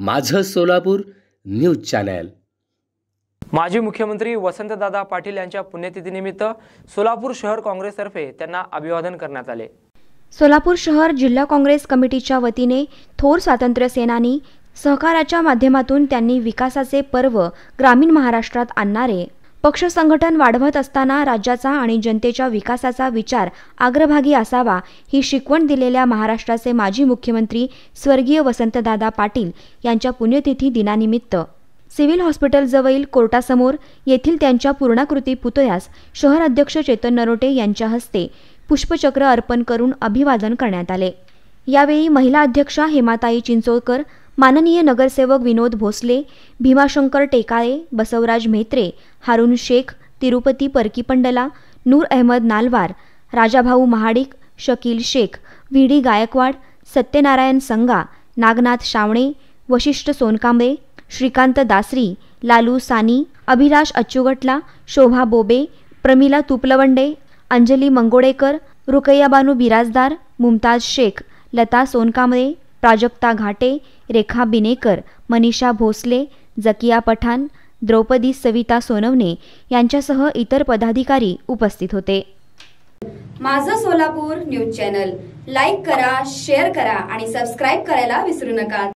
माझं Solapur news channel माजी मुख्यमंत्री वसंतदादा पाटील यांच्या पुण्यतिथीनिमित्त सोलापूर शहर काँग्रेसतर्फे त्यांना अभिवादन करण्यात आले सोलापूर शहर जिल्हा काँग्रेस कमिटीच्या वतीने थोर स्वातंत्र्य सेनानी सहकाराच्या माध्यमातून त्यांनी विकासाचे पर्व ग्रामीण महाराष्ट्रात आणणारे पक्ष संघटन वाढवत असताना राज्याचा आणि जनतेच्या विकासाचा विचार आग्रभागी असावा ही शिकवण दिलेल्या महाराष्ट्राचे माजी मुख्यमंत्री स्वर्गीय वसंतदादा पाटील यांच्या पुण्यतिथी दिनानिमित्त सिव्हिल हॉस्पिटलजवळील कोर्टासमोर येथील त्यांच्या पूर्णाकृती पुतळ्यास शहर अध्यक्ष चेतन नरोटे यांच्या हस्ते पुष्पचक्र अर्पण करून अभिवादन करण्यात आले यावेळी महिला अध्यक्षा हेमाताई चिंचोळकर माननीय नगरसेवक विनोद भोसले भीमाशंकर टेकाळे बसवराज म्हेत्रे हारून शेख तिरुपती परकीपंडला नूर अहमद नालवार राजाभाऊ महाडिक शकील शेख व्ही डी गायकवाड सत्यनारायण संगा नागनाथ शावणे वशिष्ठ सोनकांबे श्रीकांत दासरी लालू सानी अभिलाष अच्युगटला शोभा बोबे प्रमिला तुपलवंडे अंजली मंगोडेकर रुकैयाबानू बिराजदार मुमताज शेख लता सोनकांबळे प्राजक्ता घाटे रेखा बिनेकर मनीषा भोसले जकिया पठाण द्रौपदी सविता सोनवणे यांच्यासह इतर पदाधिकारी उपस्थित होते माझं सोलापूर न्यूज चॅनल लाईक करा शेअर करा आणि सबस्क्राईब करायला विसरू नका